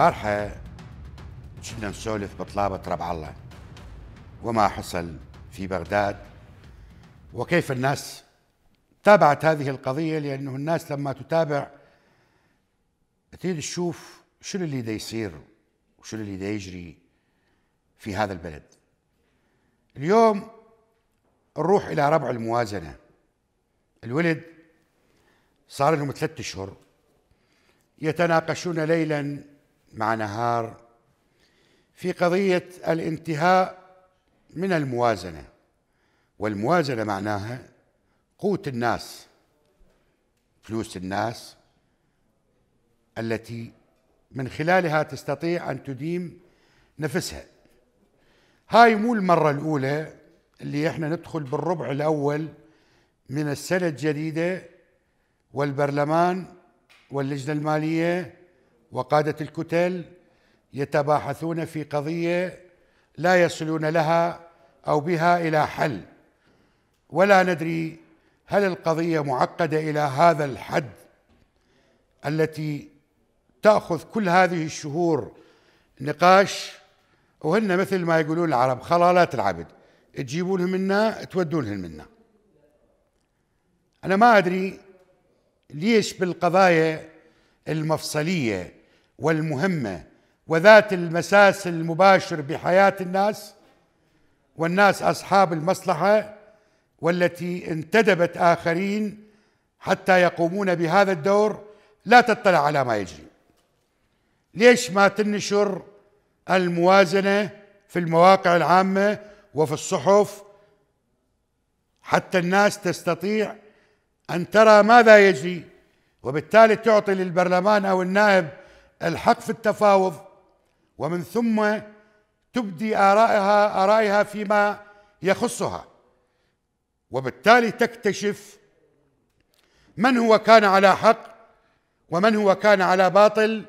البارحة كنا نسولف بطلابة ربع الله وما حصل في بغداد وكيف الناس تابعت هذه القضية لأنه الناس لما تتابع تريد تشوف شنو اللي دا يصير وشنو اللي دا يجري في هذا البلد اليوم نروح إلى ربع الموازنة الولد صار لهم ثلاثة أشهر يتناقشون ليلا مع نهار في قضية الانتهاء من الموازنة والموازنة معناها قوت الناس فلوس الناس التي من خلالها تستطيع أن تديم نفسها هاي مو المرة الأولى اللي احنا ندخل بالربع الأول من السنة الجديدة والبرلمان واللجنة المالية وقادة الكتل يتباحثون في قضية لا يصلون لها أو بها إلى حل ولا ندري هل القضية معقدة إلى هذا الحد التي تأخذ كل هذه الشهور نقاش وهن مثل ما يقولون العرب خلالات العبد تجيبونهم منا تودونهم منا أنا ما أدري ليش بالقضايا المفصلية والمهمه وذات المساس المباشر بحياه الناس والناس اصحاب المصلحه والتي انتدبت اخرين حتى يقومون بهذا الدور لا تطلع على ما يجري ليش ما تنشر الموازنه في المواقع العامه وفي الصحف حتى الناس تستطيع ان ترى ماذا يجري وبالتالي تعطي للبرلمان او النائب الحق في التفاوض ومن ثم تبدي آرائها آرائها فيما يخصها وبالتالي تكتشف من هو كان على حق ومن هو كان على باطل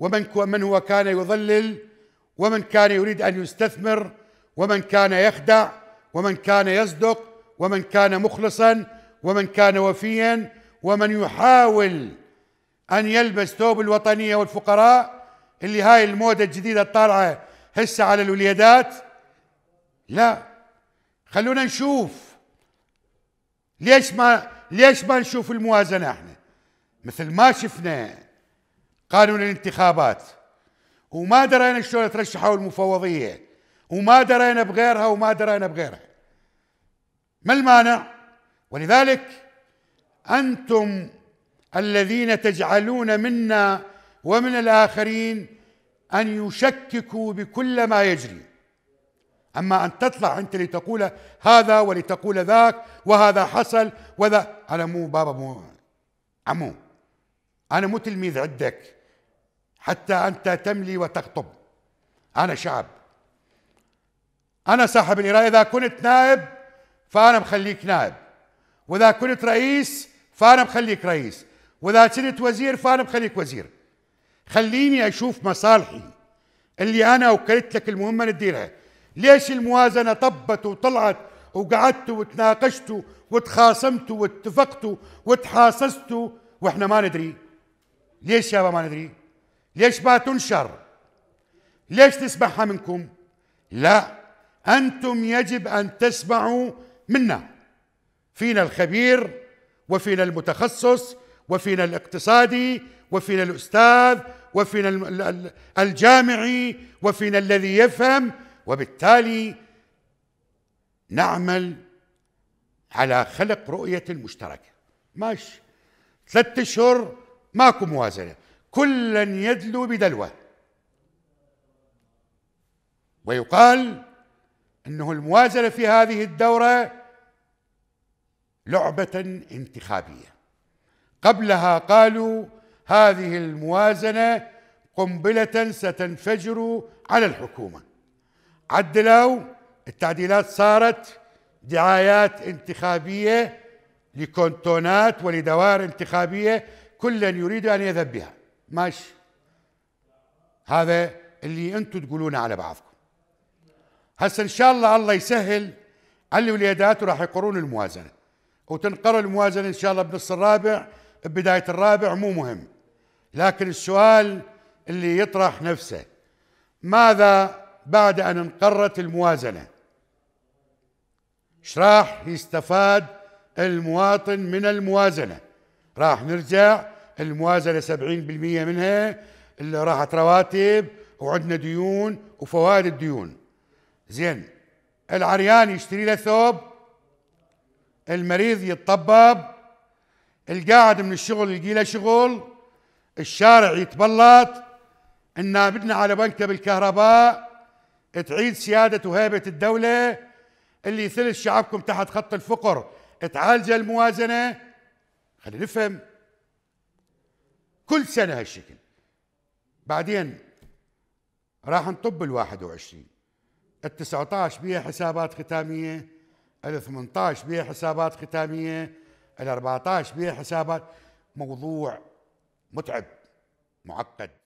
ومن من هو كان يضلل ومن كان يريد ان يستثمر ومن كان يخدع ومن كان يصدق ومن كان مخلصا ومن كان وفيا ومن يحاول ان يلبس ثوب الوطنيه والفقراء اللي هاي الموده الجديده الطالعه هسه على الوليدات لا خلونا نشوف ليش ما ليش ما نشوف الموازنه احنا مثل ما شفنا قانون الانتخابات وما درينا شلون ترشحوا المفوضيه وما درينا بغيرها وما درينا بغيرها ما المانع ولذلك انتم الذين تجعلون منا ومن الآخرين أن يشككوا بكل ما يجري أما أن تطلع أنت لتقول هذا ولتقول ذاك وهذا حصل وذا أنا مو بابا مو عمو أنا مو تلميذ عندك حتى أنت تملي وتخطب أنا شعب أنا صاحب الإرادة إذا كنت نائب فأنا مخليك نائب وإذا كنت رئيس فأنا مخليك رئيس واذا كنت وزير فانا بخليك وزير خليني اشوف مصالحي اللي انا وكلت لك المهمه نديرها ليش الموازنه طبت وطلعت وقعدتوا وتناقشتوا وتخاصمتوا واتفقتوا وتحاصصتوا واحنا ما ندري ليش يابا ما ندري ليش ما تنشر ليش نسمعها منكم لا انتم يجب ان تسمعوا منا فينا الخبير وفينا المتخصص وفينا الاقتصادي وفينا الأستاذ وفينا الجامعي وفينا الذي يفهم وبالتالي نعمل على خلق رؤية مشتركة ماشي ثلاثة أشهر ماكو موازنة كلا يدلو بدلوه ويقال انه الموازنه في هذه الدوره لعبه انتخابيه قبلها قالوا هذه الموازنة قنبلة ستنفجر على الحكومة عدلوا التعديلات صارت دعايات انتخابية لكونتونات ولدوائر انتخابية كل يريد أن يذهب بها ماشي هذا اللي أنتم تقولونه على بعضكم هسا إن شاء الله الله يسهل على الولايات وراح يقرون الموازنة وتنقر الموازنة إن شاء الله بنص الرابع بداية الرابع مو مهم لكن السؤال اللي يطرح نفسه ماذا بعد أن انقرت الموازنة ايش راح يستفاد المواطن من الموازنة راح نرجع الموازنة 70% منها اللي راحت رواتب وعندنا ديون وفوائد الديون زين العريان يشتري له ثوب المريض يتطبب القاعد من الشغل يلقي له شغل الشارع يتبلط إن بدنا على بنكه بالكهرباء تعيد سيادة وهيبة الدولة اللي ثلث شعبكم تحت خط الفقر تعالج الموازنة خلينا نفهم كل سنة هالشكل بعدين راح نطب ال 21 ال 19 بيها حسابات ختامية ال 18 بيها حسابات ختامية ال 14 بيع حسابات موضوع متعب معقد